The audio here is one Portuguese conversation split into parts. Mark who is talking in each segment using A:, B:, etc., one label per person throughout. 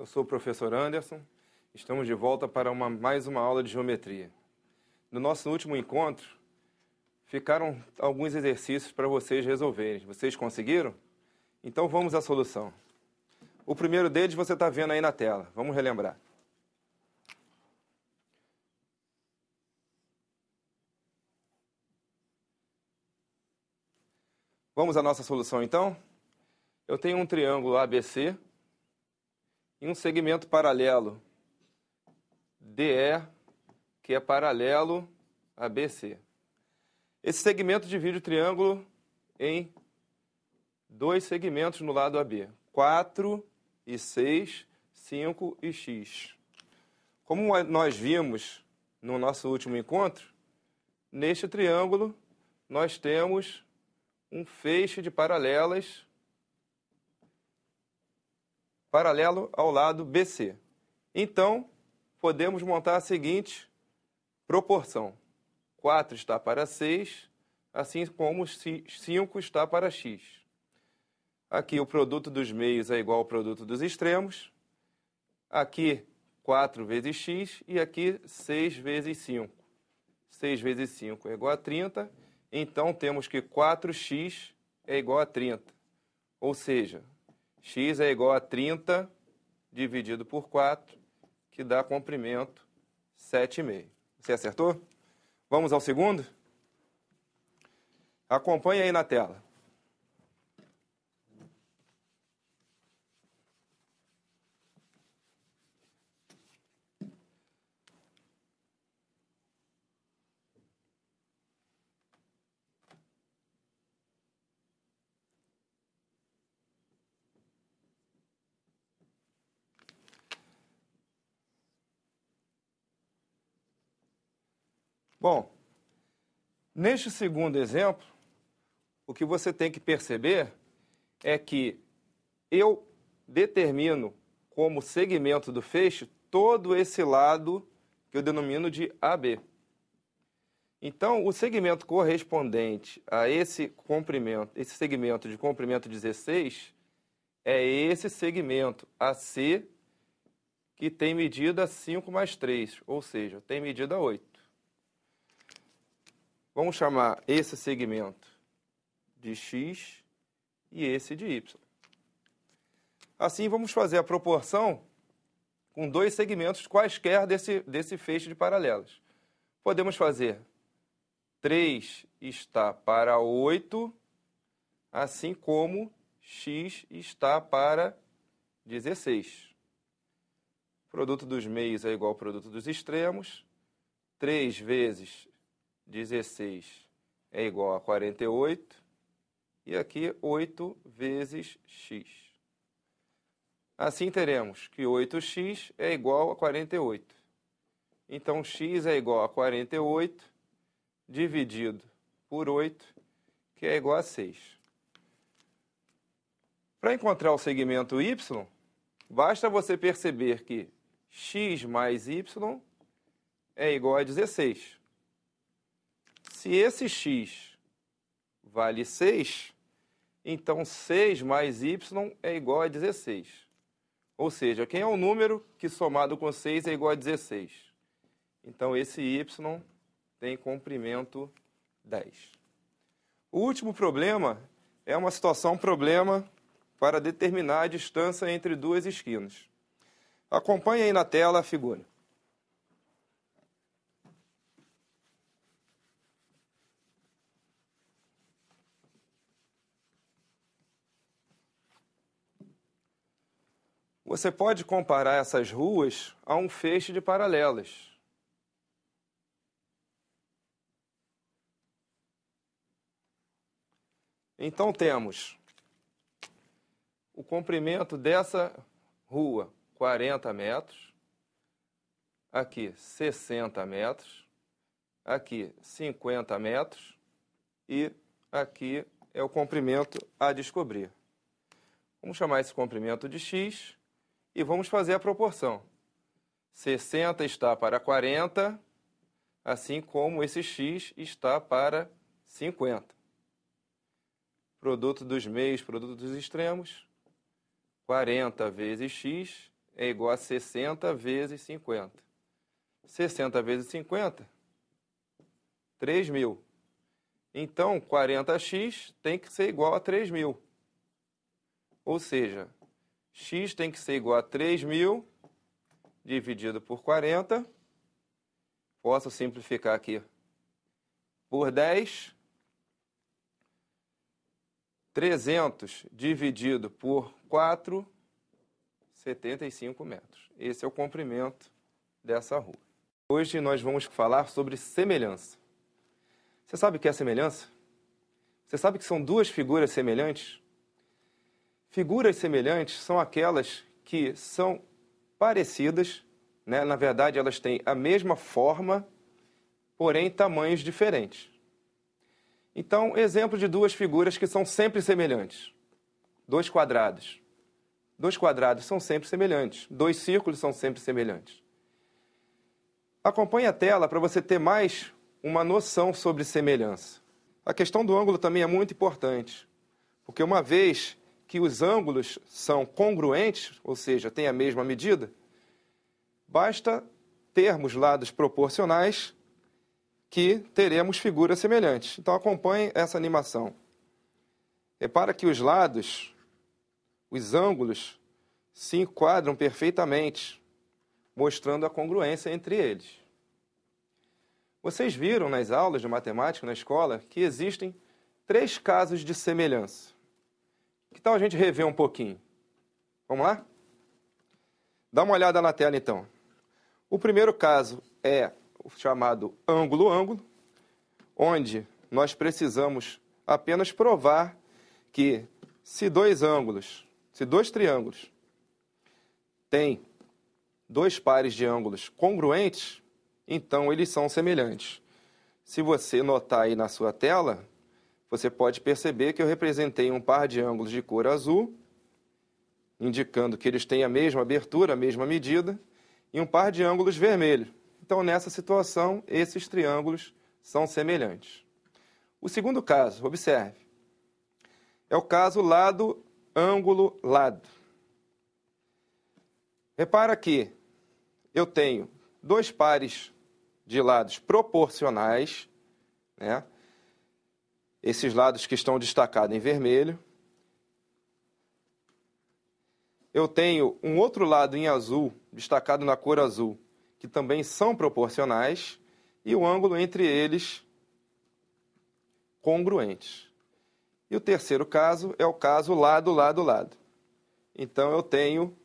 A: eu sou o professor Anderson. Estamos de volta para uma, mais uma aula de geometria. No nosso último encontro, ficaram alguns exercícios para vocês resolverem. Vocês conseguiram? Então vamos à solução. O primeiro deles você está vendo aí na tela. Vamos relembrar. Vamos à nossa solução então? Eu tenho um triângulo ABC e um segmento paralelo DE, que é paralelo a BC. Esse segmento divide o triângulo em dois segmentos no lado AB, 4 e 6, 5 e X. Como nós vimos no nosso último encontro, neste triângulo nós temos um feixe de paralelas paralelo ao lado BC. Então, podemos montar a seguinte proporção. 4 está para 6, assim como 5 está para x. Aqui o produto dos meios é igual ao produto dos extremos. Aqui 4 vezes x e aqui 6 vezes 5. 6 vezes 5 é igual a 30, então temos que 4x é igual a 30. Ou seja, x é igual a 30 dividido por 4, que dá comprimento 7,5. Você acertou? Vamos ao segundo? Acompanhe aí na tela. Bom, neste segundo exemplo, o que você tem que perceber é que eu determino como segmento do feixe todo esse lado que eu denomino de AB. Então, o segmento correspondente a esse comprimento, esse segmento de comprimento 16, é esse segmento AC que tem medida 5 mais 3, ou seja, tem medida 8. Vamos chamar esse segmento de x e esse de y. Assim, vamos fazer a proporção com dois segmentos quaisquer desse, desse feixe de paralelas. Podemos fazer 3 está para 8, assim como x está para 16. O produto dos meios é igual ao produto dos extremos. 3 vezes 16 é igual a 48. E aqui 8 vezes x. Assim teremos que 8x é igual a 48. Então x é igual a 48 dividido por 8, que é igual a 6. Para encontrar o segmento y, basta você perceber que x mais y é igual a 16. Se esse x vale 6, então 6 mais y é igual a 16. Ou seja, quem é o número que somado com 6 é igual a 16? Então esse y tem comprimento 10. O último problema é uma situação problema para determinar a distância entre duas esquinas. Acompanhe aí na tela a figura. Você pode comparar essas ruas a um feixe de paralelas. Então temos o comprimento dessa rua, 40 metros, aqui 60 metros, aqui 50 metros e aqui é o comprimento a descobrir. Vamos chamar esse comprimento de x e vamos fazer a proporção. 60 está para 40, assim como esse x está para 50. Produto dos meios, produto dos extremos. 40 vezes x é igual a 60 vezes 50. 60 vezes 50, 3.000. Então, 40x tem que ser igual a 3.000. Ou seja, x tem que ser igual a 3.000 dividido por 40. Posso simplificar aqui por 10. 300 dividido por 4, 75 metros. Esse é o comprimento dessa rua. Hoje nós vamos falar sobre semelhança. Você sabe o que é semelhança? Você sabe que são duas figuras semelhantes Figuras semelhantes são aquelas que são parecidas, né? na verdade, elas têm a mesma forma, porém tamanhos diferentes. Então, exemplo de duas figuras que são sempre semelhantes: dois quadrados. Dois quadrados são sempre semelhantes, dois círculos são sempre semelhantes. Acompanhe a tela para você ter mais uma noção sobre semelhança. A questão do ângulo também é muito importante, porque uma vez que os ângulos são congruentes, ou seja, têm a mesma medida, basta termos lados proporcionais que teremos figuras semelhantes. Então acompanhe essa animação. para que os lados, os ângulos, se enquadram perfeitamente, mostrando a congruência entre eles. Vocês viram nas aulas de matemática na escola que existem três casos de semelhança. Que tal a gente rever um pouquinho? Vamos lá? Dá uma olhada na tela então. O primeiro caso é o chamado ângulo-ângulo, onde nós precisamos apenas provar que se dois ângulos, se dois triângulos têm dois pares de ângulos congruentes, então eles são semelhantes. Se você notar aí na sua tela, você pode perceber que eu representei um par de ângulos de cor azul, indicando que eles têm a mesma abertura, a mesma medida, e um par de ângulos vermelhos. Então, nessa situação, esses triângulos são semelhantes. O segundo caso, observe, é o caso lado, ângulo, lado. Repara que eu tenho dois pares de lados proporcionais, né? esses lados que estão destacados em vermelho. Eu tenho um outro lado em azul, destacado na cor azul, que também são proporcionais, e o ângulo entre eles congruentes. E o terceiro caso é o caso lado, lado, lado. Então eu tenho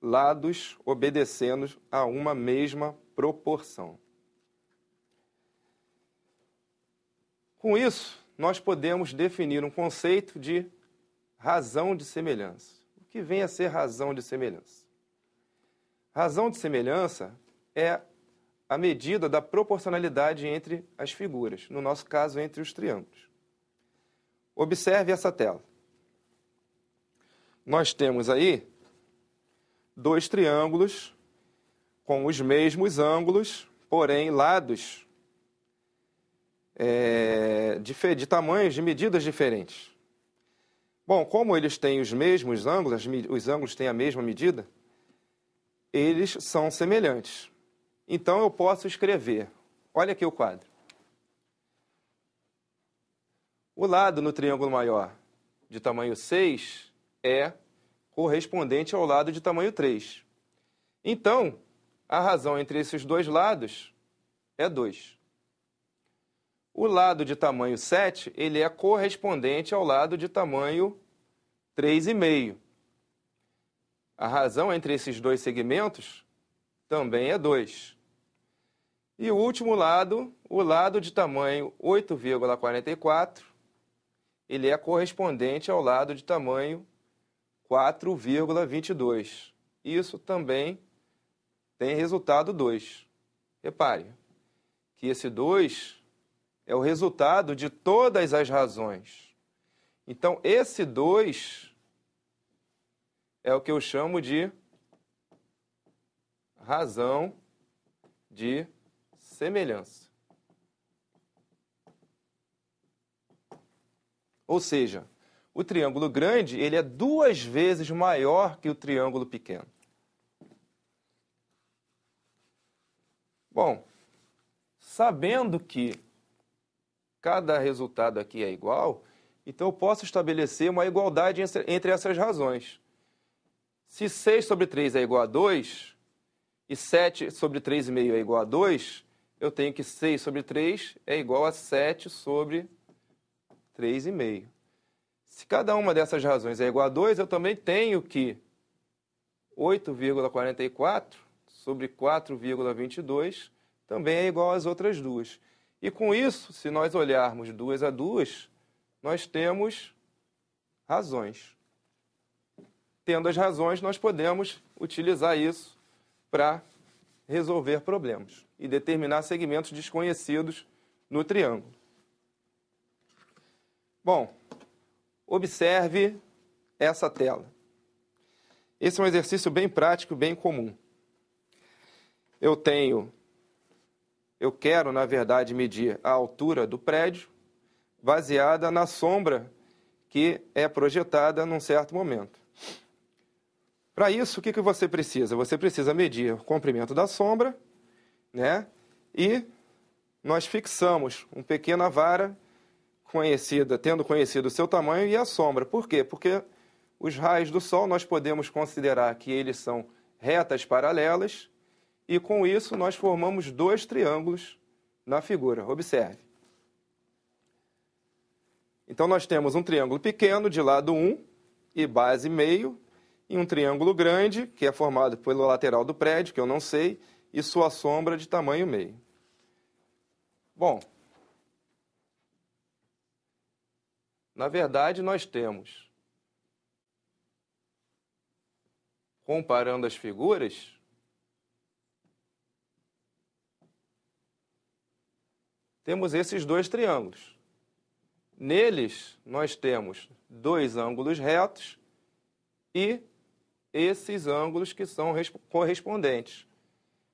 A: lados obedecendo a uma mesma proporção. Com isso, nós podemos definir um conceito de razão de semelhança. O que vem a ser razão de semelhança? Razão de semelhança é a medida da proporcionalidade entre as figuras, no nosso caso, entre os triângulos. Observe essa tela. Nós temos aí dois triângulos com os mesmos ângulos, porém lados é, de, de tamanhos, de medidas diferentes. Bom, como eles têm os mesmos ângulos, os ângulos têm a mesma medida, eles são semelhantes. Então eu posso escrever. Olha aqui o quadro. O lado no triângulo maior de tamanho 6 é correspondente ao lado de tamanho 3. Então, a razão entre esses dois lados é 2. O lado de tamanho 7, ele é correspondente ao lado de tamanho 3,5. A razão entre esses dois segmentos também é 2. E o último lado, o lado de tamanho 8,44, ele é correspondente ao lado de tamanho 4,22. Isso também tem resultado 2. Repare que esse 2 é o resultado de todas as razões. Então, esse 2 é o que eu chamo de razão de semelhança. Ou seja, o triângulo grande ele é duas vezes maior que o triângulo pequeno. Bom, sabendo que cada resultado aqui é igual, então eu posso estabelecer uma igualdade entre essas razões. Se 6 sobre 3 é igual a 2 e 7 sobre 3,5 é igual a 2, eu tenho que 6 sobre 3 é igual a 7 sobre 3,5. Se cada uma dessas razões é igual a 2, eu também tenho que 8,44 sobre 4,22 também é igual às outras duas. E com isso, se nós olharmos duas a duas, nós temos razões. Tendo as razões, nós podemos utilizar isso para resolver problemas e determinar segmentos desconhecidos no triângulo. Bom, observe essa tela. Esse é um exercício bem prático, bem comum. Eu tenho eu quero, na verdade, medir a altura do prédio baseada na sombra que é projetada num certo momento. Para isso, o que, que você precisa? Você precisa medir o comprimento da sombra, né? E nós fixamos uma pequena vara conhecida, tendo conhecido o seu tamanho e a sombra. Por quê? Porque os raios do Sol nós podemos considerar que eles são retas paralelas e com isso nós formamos dois triângulos na figura. Observe. Então nós temos um triângulo pequeno de lado 1 e base meio, e um triângulo grande, que é formado pelo lateral do prédio, que eu não sei, e sua sombra de tamanho meio. Bom, na verdade nós temos, comparando as figuras, temos esses dois triângulos. Neles, nós temos dois ângulos retos e esses ângulos que são correspondentes.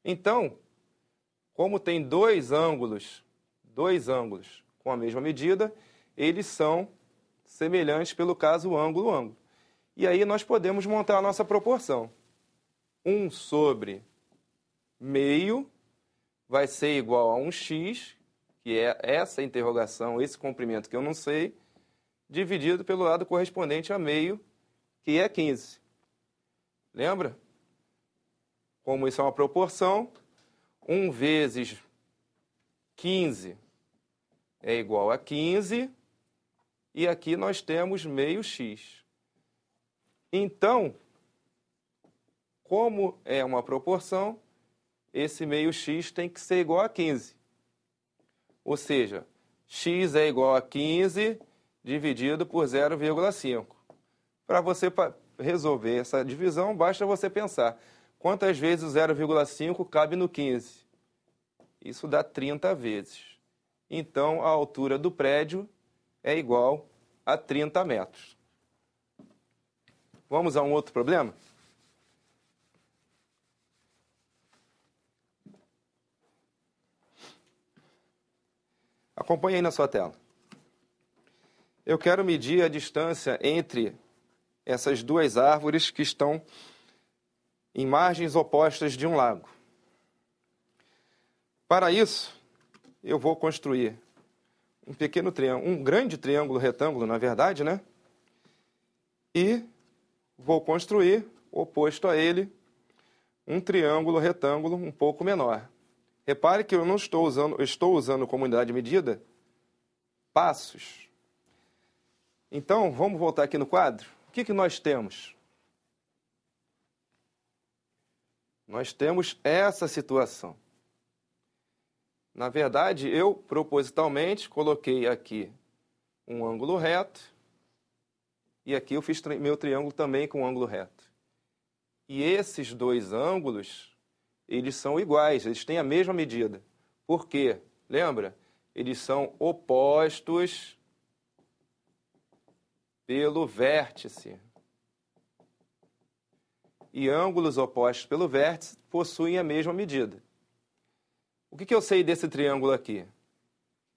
A: Então, como tem dois ângulos, dois ângulos com a mesma medida, eles são semelhantes pelo caso ângulo-ângulo. E aí nós podemos montar a nossa proporção. 1 sobre meio vai ser igual a 1x, que é essa interrogação, esse comprimento que eu não sei, dividido pelo lado correspondente a meio, que é 15. Lembra? Como isso é uma proporção, 1 vezes 15 é igual a 15, e aqui nós temos meio x. Então, como é uma proporção, esse meio x tem que ser igual a 15. Ou seja, x é igual a 15 dividido por 0,5. Para você resolver essa divisão, basta você pensar quantas vezes o 0,5 cabe no 15. Isso dá 30 vezes. Então, a altura do prédio é igual a 30 metros. Vamos a um outro problema? Acompanhe aí na sua tela. Eu quero medir a distância entre essas duas árvores que estão em margens opostas de um lago. Para isso, eu vou construir um pequeno triângulo, um grande triângulo retângulo, na verdade, né? E vou construir, oposto a ele, um triângulo retângulo um pouco menor. Repare que eu não estou usando, estou usando como unidade de medida passos. Então, vamos voltar aqui no quadro. O que, que nós temos? Nós temos essa situação. Na verdade, eu propositalmente coloquei aqui um ângulo reto e aqui eu fiz meu triângulo também com um ângulo reto. E esses dois ângulos eles são iguais, eles têm a mesma medida. Por quê? Lembra? Eles são opostos pelo vértice. E ângulos opostos pelo vértice possuem a mesma medida. O que, que eu sei desse triângulo aqui?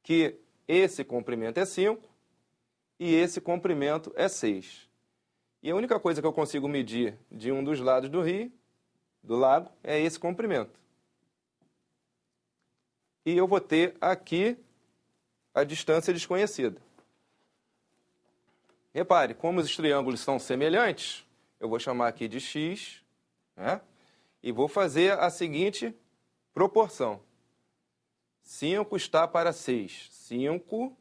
A: Que esse comprimento é 5 e esse comprimento é 6. E a única coisa que eu consigo medir de um dos lados do rio do lago é esse comprimento. E eu vou ter aqui a distância desconhecida. Repare, como os triângulos são semelhantes, eu vou chamar aqui de x, né? e vou fazer a seguinte proporção. 5 está para 6. 5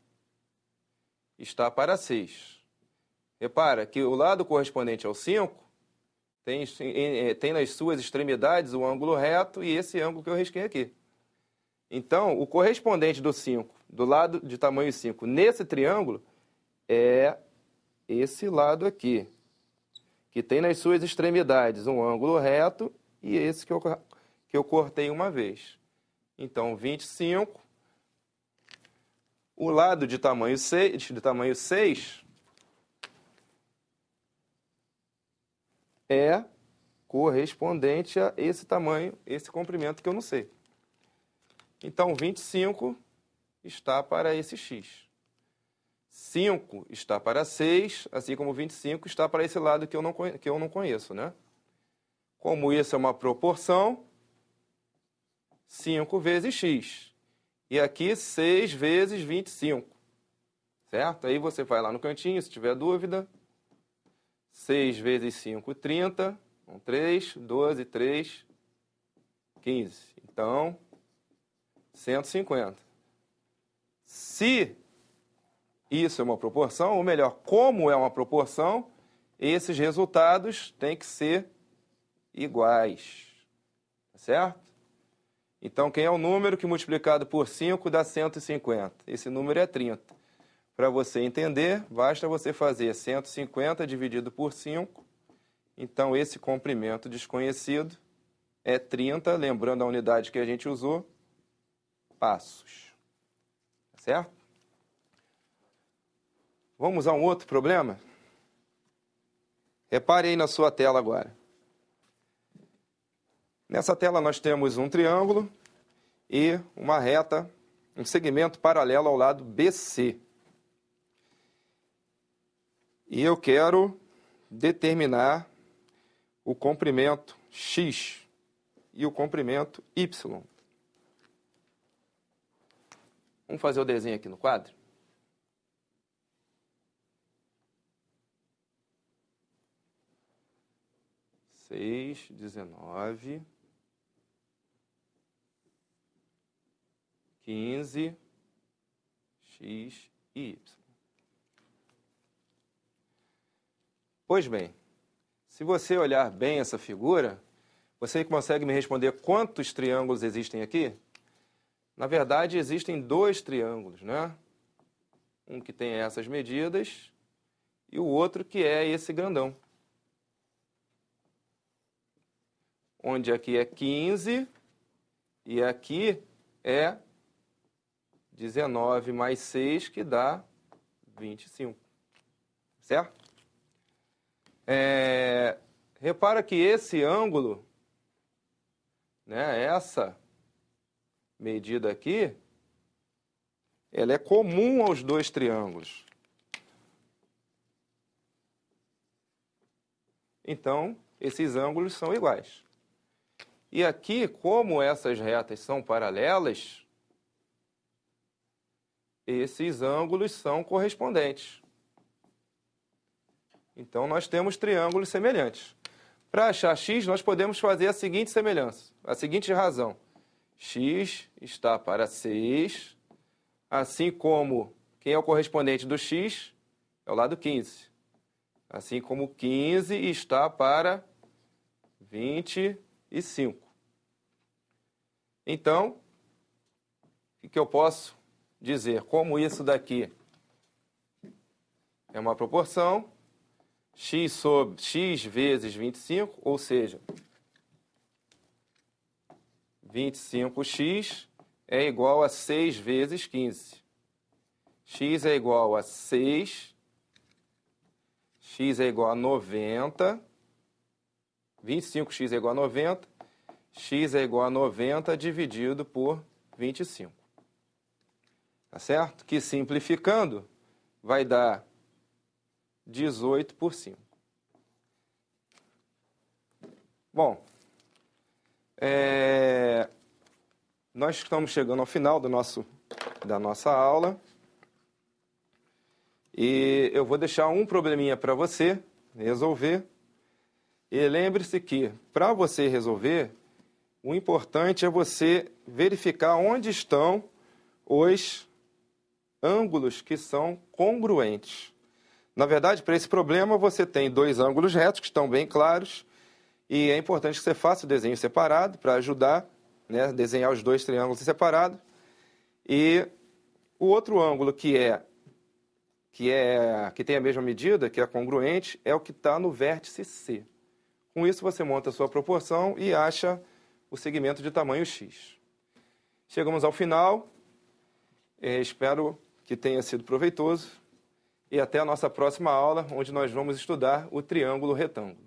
A: está para 6. Repara que o lado correspondente ao 5 tem, eh, tem nas suas extremidades o ângulo reto e esse ângulo que eu risquei aqui. Então, o correspondente do 5, do lado de tamanho 5, nesse triângulo, é esse lado aqui, que tem nas suas extremidades um ângulo reto e esse que eu, que eu cortei uma vez. Então, 25. O lado de tamanho 6, de tamanho 6 é correspondente a esse tamanho, esse comprimento que eu não sei. Então, 25 está para esse x. 5 está para 6, assim como 25 está para esse lado que eu não, que eu não conheço. Né? Como isso é uma proporção, 5 vezes x. E aqui 6 vezes 25. Certo? Aí você vai lá no cantinho, se tiver dúvida, 6 vezes 5, 30. Então, 3, 12, 3, 15. Então, 150. Se isso é uma proporção, ou melhor, como é uma proporção, esses resultados têm que ser iguais. Tá certo? Então, quem é o número que multiplicado por 5 dá 150? Esse número é 30. Para você entender, basta você fazer 150 dividido por 5. Então, esse comprimento desconhecido é 30, lembrando a unidade que a gente usou, passos. Tá certo? Vamos a um outro problema? Repare aí na sua tela agora. Nessa tela nós temos um triângulo e uma reta, um segmento paralelo ao lado BC e eu quero determinar o comprimento x e o comprimento y. Vamos fazer o desenho aqui no quadro? Seis, dezenove, quinze, x e y. Pois bem, se você olhar bem essa figura, você consegue me responder quantos triângulos existem aqui? Na verdade, existem dois triângulos, né? Um que tem essas medidas e o outro que é esse grandão. Onde aqui é 15 e aqui é 19 mais 6, que dá 25. Certo? É, repara que esse ângulo, né, essa medida aqui, ela é comum aos dois triângulos. Então, esses ângulos são iguais. E aqui, como essas retas são paralelas, esses ângulos são correspondentes. Então, nós temos triângulos semelhantes. Para achar x, nós podemos fazer a seguinte semelhança, a seguinte razão. x está para 6, assim como quem é o correspondente do x é o lado 15. Assim como 15 está para 25. Então, o que eu posso dizer? Como isso daqui é uma proporção, x sobre x vezes 25, ou seja, 25x é igual a 6 vezes 15. x é igual a 6, x é igual a 90, 25x é igual a 90, x é igual a 90 é é dividido por 25. Tá certo? Que simplificando vai dar 18 por 5. Bom, é, nós estamos chegando ao final do nosso, da nossa aula. E eu vou deixar um probleminha para você resolver. E lembre-se que, para você resolver, o importante é você verificar onde estão os ângulos que são congruentes. Na verdade, para esse problema, você tem dois ângulos retos que estão bem claros e é importante que você faça o desenho separado para ajudar né, desenhar os dois triângulos separados. E o outro ângulo que é que é que tem a mesma medida, que é congruente, é o que está no vértice C. Com isso você monta a sua proporção e acha o segmento de tamanho x. Chegamos ao final. É, espero que tenha sido proveitoso e até a nossa próxima aula, onde nós vamos estudar o triângulo retângulo.